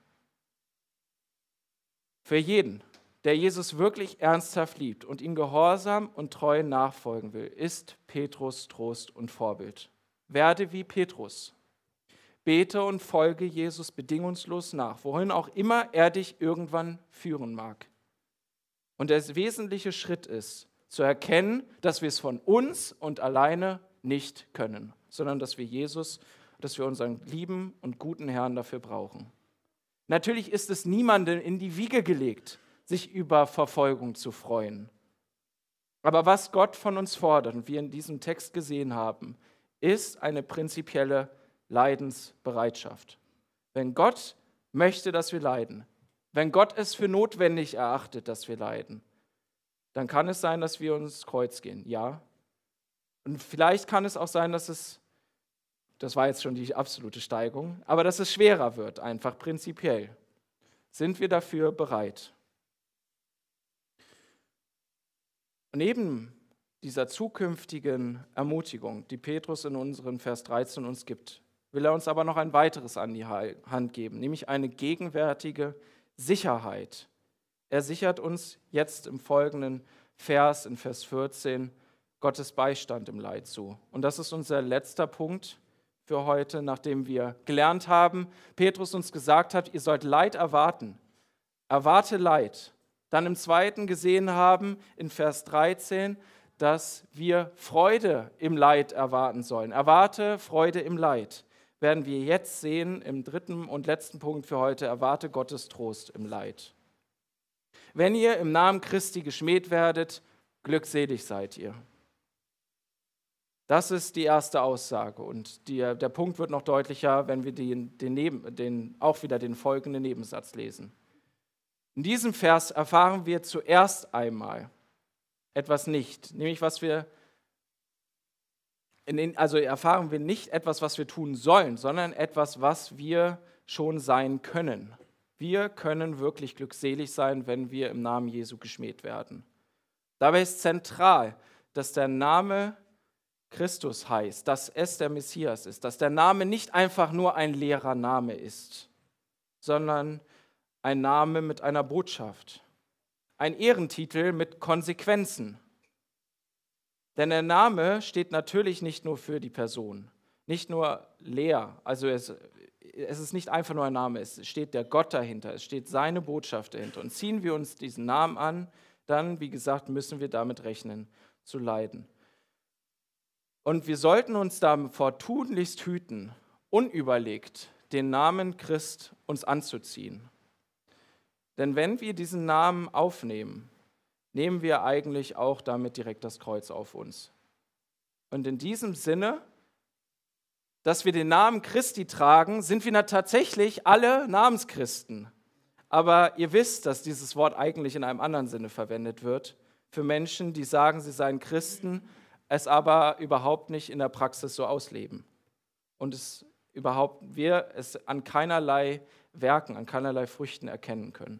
Für jeden, der Jesus wirklich ernsthaft liebt und ihm gehorsam und treu nachfolgen will, ist Petrus Trost und Vorbild. Werde wie Petrus. Bete und folge Jesus bedingungslos nach, wohin auch immer er dich irgendwann führen mag. Und der wesentliche Schritt ist, zu erkennen, dass wir es von uns und alleine nicht können, sondern dass wir Jesus, dass wir unseren lieben und guten Herrn dafür brauchen. Natürlich ist es niemandem in die Wiege gelegt, sich über Verfolgung zu freuen. Aber was Gott von uns fordert und wir in diesem Text gesehen haben, ist eine prinzipielle Leidensbereitschaft. Wenn Gott möchte, dass wir leiden, wenn Gott es für notwendig erachtet, dass wir leiden, dann kann es sein, dass wir uns Kreuz gehen, ja. Und vielleicht kann es auch sein, dass es das war jetzt schon die absolute Steigung. Aber dass es schwerer wird, einfach prinzipiell. Sind wir dafür bereit? Und neben dieser zukünftigen Ermutigung, die Petrus in unserem Vers 13 uns gibt, will er uns aber noch ein weiteres an die Hand geben, nämlich eine gegenwärtige Sicherheit. Er sichert uns jetzt im folgenden Vers, in Vers 14, Gottes Beistand im Leid zu. Und das ist unser letzter Punkt für heute, nachdem wir gelernt haben, Petrus uns gesagt hat, ihr sollt Leid erwarten. Erwarte Leid. Dann im zweiten gesehen haben, in Vers 13, dass wir Freude im Leid erwarten sollen. Erwarte Freude im Leid. Werden wir jetzt sehen im dritten und letzten Punkt für heute, erwarte Gottes Trost im Leid. Wenn ihr im Namen Christi geschmäht werdet, glückselig seid ihr. Das ist die erste Aussage. Und die, der Punkt wird noch deutlicher, wenn wir den, den, Neben, den, auch wieder den folgenden Nebensatz lesen. In diesem Vers erfahren wir zuerst einmal etwas nicht, nämlich was wir, den, also erfahren wir nicht etwas, was wir tun sollen, sondern etwas, was wir schon sein können. Wir können wirklich glückselig sein, wenn wir im Namen Jesu geschmäht werden. Dabei ist zentral, dass der Name Christus heißt, dass es der Messias ist, dass der Name nicht einfach nur ein leerer Name ist, sondern ein Name mit einer Botschaft, ein Ehrentitel mit Konsequenzen. Denn der Name steht natürlich nicht nur für die Person, nicht nur leer, also es, es ist nicht einfach nur ein Name, es steht der Gott dahinter, es steht seine Botschaft dahinter. Und ziehen wir uns diesen Namen an, dann, wie gesagt, müssen wir damit rechnen, zu leiden. Und wir sollten uns davor tunlichst hüten, unüberlegt den Namen Christ uns anzuziehen. Denn wenn wir diesen Namen aufnehmen, nehmen wir eigentlich auch damit direkt das Kreuz auf uns. Und in diesem Sinne, dass wir den Namen Christi tragen, sind wir tatsächlich alle Namenschristen. Aber ihr wisst, dass dieses Wort eigentlich in einem anderen Sinne verwendet wird. Für Menschen, die sagen, sie seien Christen, es aber überhaupt nicht in der Praxis so ausleben. Und es überhaupt, wir es an keinerlei Werken, an keinerlei Früchten erkennen können.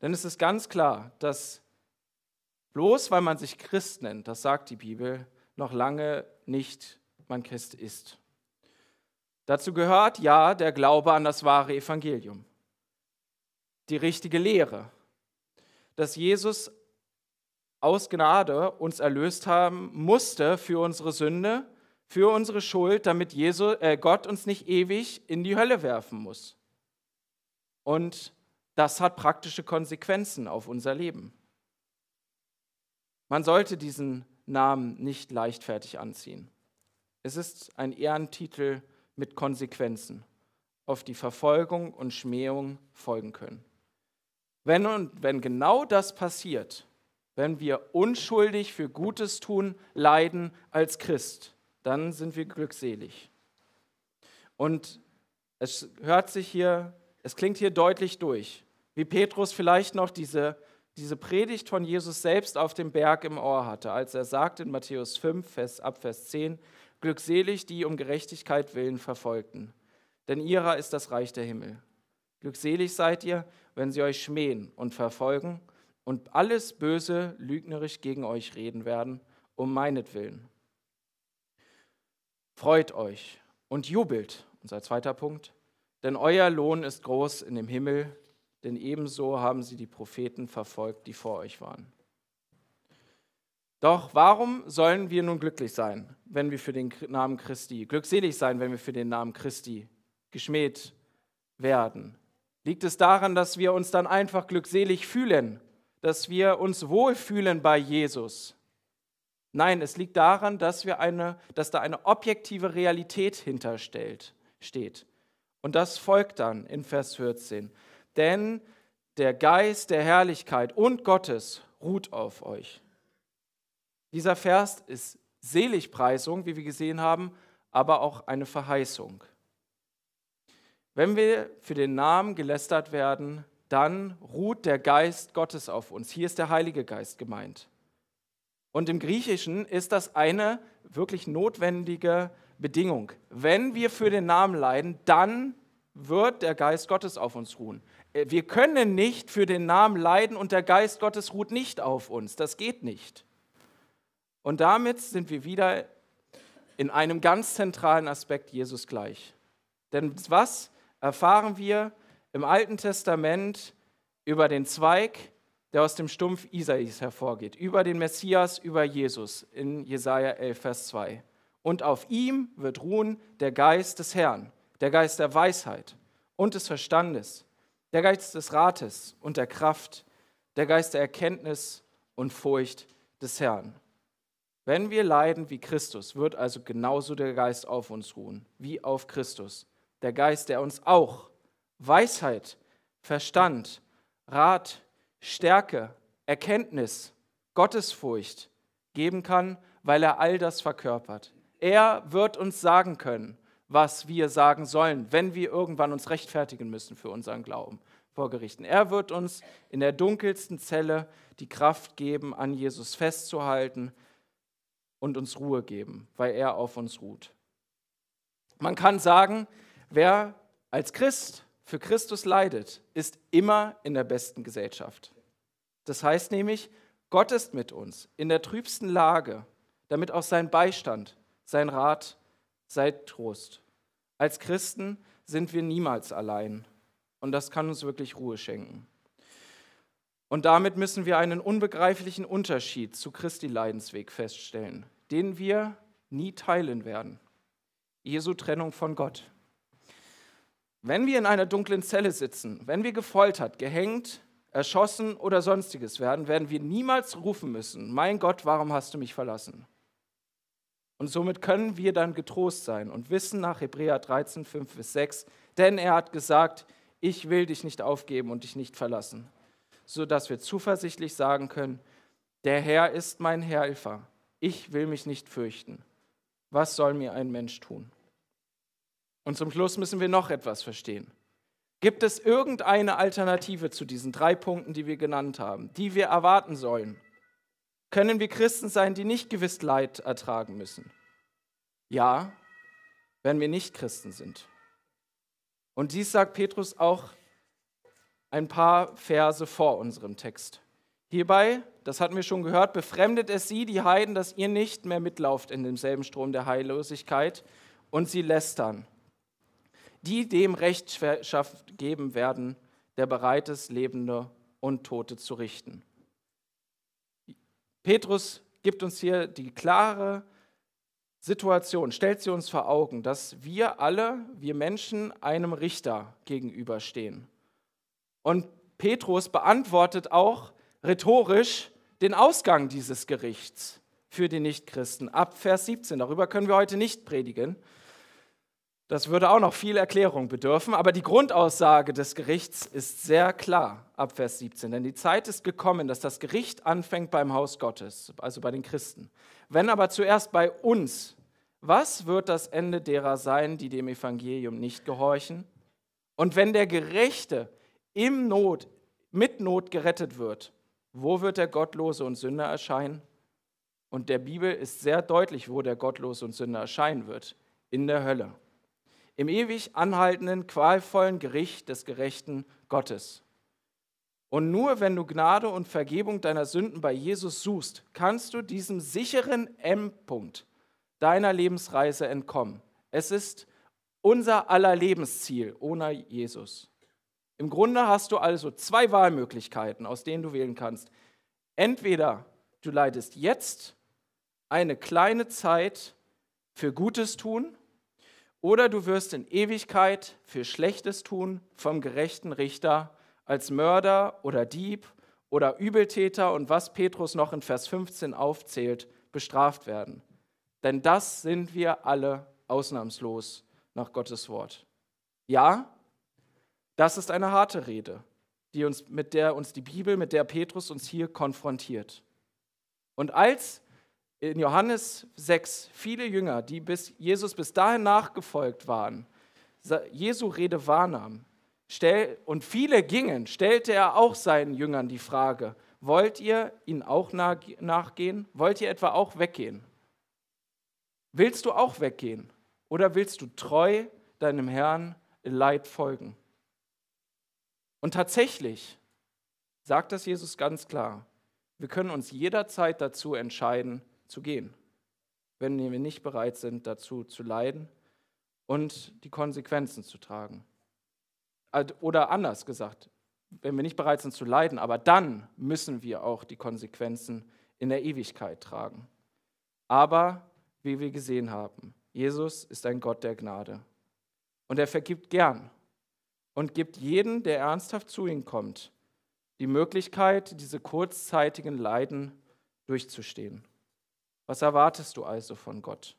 Denn es ist ganz klar, dass bloß weil man sich Christ nennt, das sagt die Bibel, noch lange nicht man Christ ist. Dazu gehört ja der Glaube an das wahre Evangelium, die richtige Lehre, dass Jesus aus Gnade uns erlöst haben musste für unsere Sünde, für unsere Schuld, damit Jesus, äh, Gott uns nicht ewig in die Hölle werfen muss. Und das hat praktische Konsequenzen auf unser Leben. Man sollte diesen Namen nicht leichtfertig anziehen. Es ist ein Ehrentitel mit Konsequenzen, auf die Verfolgung und Schmähung folgen können. Wenn, und wenn genau das passiert, wenn wir unschuldig für Gutes tun, leiden als Christ, dann sind wir glückselig. Und es hört sich hier, es klingt hier deutlich durch, wie Petrus vielleicht noch diese, diese Predigt von Jesus selbst auf dem Berg im Ohr hatte, als er sagt in Matthäus 5, Vers, ab Vers 10, Glückselig, die um Gerechtigkeit willen verfolgten, denn ihrer ist das Reich der Himmel. Glückselig seid ihr, wenn sie euch schmähen und verfolgen und alles Böse lügnerisch gegen euch reden werden, um meinetwillen. Freut euch und jubelt, unser zweiter Punkt, denn euer Lohn ist groß in dem Himmel, denn ebenso haben sie die Propheten verfolgt, die vor euch waren. Doch warum sollen wir nun glücklich sein, wenn wir für den Namen Christi, glückselig sein, wenn wir für den Namen Christi geschmäht werden? Liegt es daran, dass wir uns dann einfach glückselig fühlen? dass wir uns wohlfühlen bei Jesus. Nein, es liegt daran, dass, wir eine, dass da eine objektive Realität hinterstellt, steht. Und das folgt dann in Vers 14. Denn der Geist der Herrlichkeit und Gottes ruht auf euch. Dieser Vers ist Seligpreisung, wie wir gesehen haben, aber auch eine Verheißung. Wenn wir für den Namen gelästert werden, dann ruht der Geist Gottes auf uns. Hier ist der Heilige Geist gemeint. Und im Griechischen ist das eine wirklich notwendige Bedingung. Wenn wir für den Namen leiden, dann wird der Geist Gottes auf uns ruhen. Äh, wir können nicht für den Namen leiden und der Geist Gottes ruht nicht auf uns. Das geht nicht. Und damit sind wir wieder in einem ganz zentralen Aspekt Jesus gleich. Denn was erfahren wir im Alten Testament über den Zweig, der aus dem Stumpf Isais hervorgeht, über den Messias, über Jesus in Jesaja 11, Vers 2. Und auf ihm wird ruhen der Geist des Herrn, der Geist der Weisheit und des Verstandes, der Geist des Rates und der Kraft, der Geist der Erkenntnis und Furcht des Herrn. Wenn wir leiden wie Christus, wird also genauso der Geist auf uns ruhen, wie auf Christus. Der Geist, der uns auch Weisheit, Verstand, Rat, Stärke, Erkenntnis, Gottesfurcht geben kann, weil er all das verkörpert. Er wird uns sagen können, was wir sagen sollen, wenn wir irgendwann uns rechtfertigen müssen für unseren Glauben vor Gerichten. Er wird uns in der dunkelsten Zelle die Kraft geben, an Jesus festzuhalten und uns Ruhe geben, weil er auf uns ruht. Man kann sagen, wer als Christ für Christus leidet, ist immer in der besten Gesellschaft. Das heißt nämlich, Gott ist mit uns in der trübsten Lage, damit auch sein Beistand, sein Rat, sein Trost. Als Christen sind wir niemals allein und das kann uns wirklich Ruhe schenken. Und damit müssen wir einen unbegreiflichen Unterschied zu Christi Leidensweg feststellen, den wir nie teilen werden. Jesu Trennung von Gott. Wenn wir in einer dunklen Zelle sitzen, wenn wir gefoltert, gehängt, erschossen oder sonstiges werden, werden wir niemals rufen müssen, mein Gott, warum hast du mich verlassen? Und somit können wir dann getrost sein und wissen nach Hebräer 13, 5 bis 6, denn er hat gesagt, ich will dich nicht aufgeben und dich nicht verlassen, sodass wir zuversichtlich sagen können, der Herr ist mein Helfer, ich will mich nicht fürchten. Was soll mir ein Mensch tun? Und zum Schluss müssen wir noch etwas verstehen. Gibt es irgendeine Alternative zu diesen drei Punkten, die wir genannt haben, die wir erwarten sollen? Können wir Christen sein, die nicht gewiss Leid ertragen müssen? Ja, wenn wir nicht Christen sind. Und dies sagt Petrus auch ein paar Verse vor unserem Text. Hierbei, das hatten wir schon gehört, befremdet es sie, die Heiden, dass ihr nicht mehr mitlauft in demselben Strom der Heillosigkeit und sie lästern die dem Rechtschaft geben werden, der bereit ist, Lebende und Tote zu richten. Petrus gibt uns hier die klare Situation, stellt sie uns vor Augen, dass wir alle, wir Menschen, einem Richter gegenüberstehen. Und Petrus beantwortet auch rhetorisch den Ausgang dieses Gerichts für die Nichtchristen ab Vers 17. Darüber können wir heute nicht predigen. Das würde auch noch viel Erklärung bedürfen, aber die Grundaussage des Gerichts ist sehr klar ab Vers 17. Denn die Zeit ist gekommen, dass das Gericht anfängt beim Haus Gottes, also bei den Christen. Wenn aber zuerst bei uns, was wird das Ende derer sein, die dem Evangelium nicht gehorchen? Und wenn der Gerechte im Not, mit Not gerettet wird, wo wird der Gottlose und Sünder erscheinen? Und der Bibel ist sehr deutlich, wo der Gottlose und Sünder erscheinen wird, in der Hölle im ewig anhaltenden, qualvollen Gericht des gerechten Gottes. Und nur wenn du Gnade und Vergebung deiner Sünden bei Jesus suchst, kannst du diesem sicheren Endpunkt deiner Lebensreise entkommen. Es ist unser aller Lebensziel ohne Jesus. Im Grunde hast du also zwei Wahlmöglichkeiten, aus denen du wählen kannst. Entweder du leidest jetzt eine kleine Zeit für Gutes tun oder du wirst in Ewigkeit für Schlechtes tun vom gerechten Richter als Mörder oder Dieb oder Übeltäter und was Petrus noch in Vers 15 aufzählt, bestraft werden. Denn das sind wir alle ausnahmslos nach Gottes Wort. Ja, das ist eine harte Rede, die uns, mit der uns die Bibel, mit der Petrus uns hier konfrontiert. Und als in Johannes 6 viele Jünger, die bis Jesus bis dahin nachgefolgt waren, Jesu Rede wahrnahmen und viele gingen, stellte er auch seinen Jüngern die Frage, wollt ihr ihnen auch nachgehen? Wollt ihr etwa auch weggehen? Willst du auch weggehen? Oder willst du treu deinem Herrn in Leid folgen? Und tatsächlich sagt das Jesus ganz klar, wir können uns jederzeit dazu entscheiden, zu gehen, wenn wir nicht bereit sind, dazu zu leiden und die Konsequenzen zu tragen. Oder anders gesagt, wenn wir nicht bereit sind zu leiden, aber dann müssen wir auch die Konsequenzen in der Ewigkeit tragen. Aber wie wir gesehen haben, Jesus ist ein Gott der Gnade und er vergibt gern und gibt jeden, der ernsthaft zu ihm kommt, die Möglichkeit, diese kurzzeitigen Leiden durchzustehen. Was erwartest du also von Gott?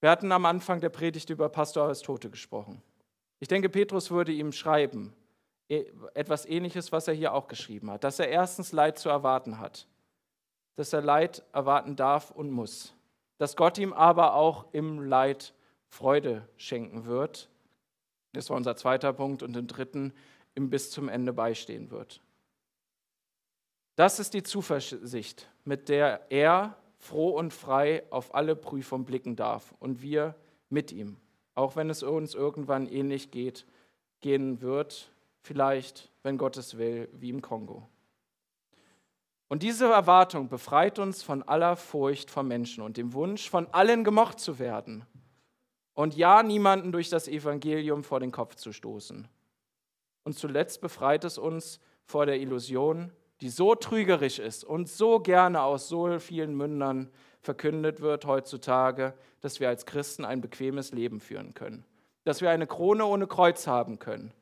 Wir hatten am Anfang der Predigt über Pastor Aristote gesprochen. Ich denke, Petrus würde ihm schreiben, e, etwas Ähnliches, was er hier auch geschrieben hat, dass er erstens Leid zu erwarten hat, dass er Leid erwarten darf und muss, dass Gott ihm aber auch im Leid Freude schenken wird. Das war unser zweiter Punkt und im dritten, ihm bis zum Ende beistehen wird. Das ist die Zuversicht, mit der er froh und frei auf alle Prüfungen blicken darf und wir mit ihm, auch wenn es uns irgendwann ähnlich geht, gehen wird, vielleicht, wenn Gottes will, wie im Kongo. Und diese Erwartung befreit uns von aller Furcht vor Menschen und dem Wunsch, von allen gemocht zu werden und ja niemanden durch das Evangelium vor den Kopf zu stoßen. Und zuletzt befreit es uns vor der Illusion, die so trügerisch ist und so gerne aus so vielen Mündern verkündet wird heutzutage, dass wir als Christen ein bequemes Leben führen können, dass wir eine Krone ohne Kreuz haben können.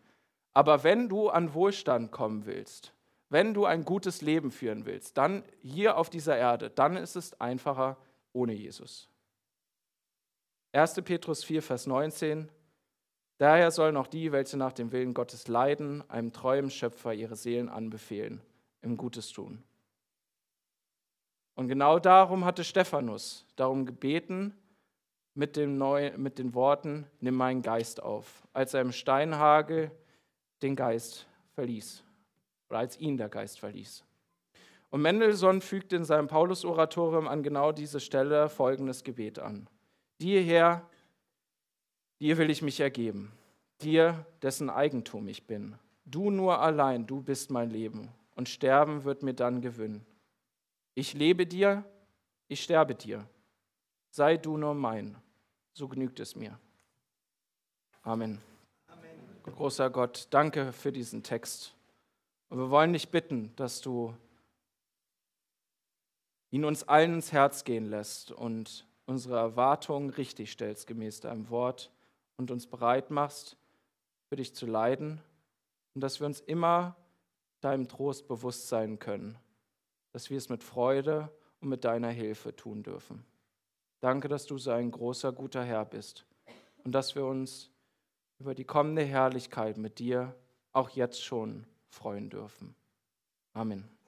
Aber wenn du an Wohlstand kommen willst, wenn du ein gutes Leben führen willst, dann hier auf dieser Erde, dann ist es einfacher ohne Jesus. 1. Petrus 4, Vers 19. Daher sollen auch die, welche nach dem Willen Gottes leiden, einem treuen Schöpfer ihre Seelen anbefehlen im Gutes tun. Und genau darum hatte Stephanus darum gebeten, mit, dem Neu mit den Worten, nimm meinen Geist auf, als er im Steinhagel den Geist verließ, oder als ihn der Geist verließ. Und Mendelssohn fügt in seinem Paulus-Oratorium an genau diese Stelle folgendes Gebet an. Dir, Herr, dir will ich mich ergeben, dir, dessen Eigentum ich bin. Du nur allein, du bist mein Leben und Sterben wird mir dann gewinnen. Ich lebe dir, ich sterbe dir. Sei du nur mein, so genügt es mir. Amen. Amen. Großer Gott, danke für diesen Text. Und wir wollen dich bitten, dass du ihn uns allen ins Herz gehen lässt und unsere Erwartungen richtig stellst gemäß deinem Wort und uns bereit machst, für dich zu leiden und dass wir uns immer deinem Trost bewusst sein können, dass wir es mit Freude und mit deiner Hilfe tun dürfen. Danke, dass du so ein großer, guter Herr bist und dass wir uns über die kommende Herrlichkeit mit dir auch jetzt schon freuen dürfen. Amen.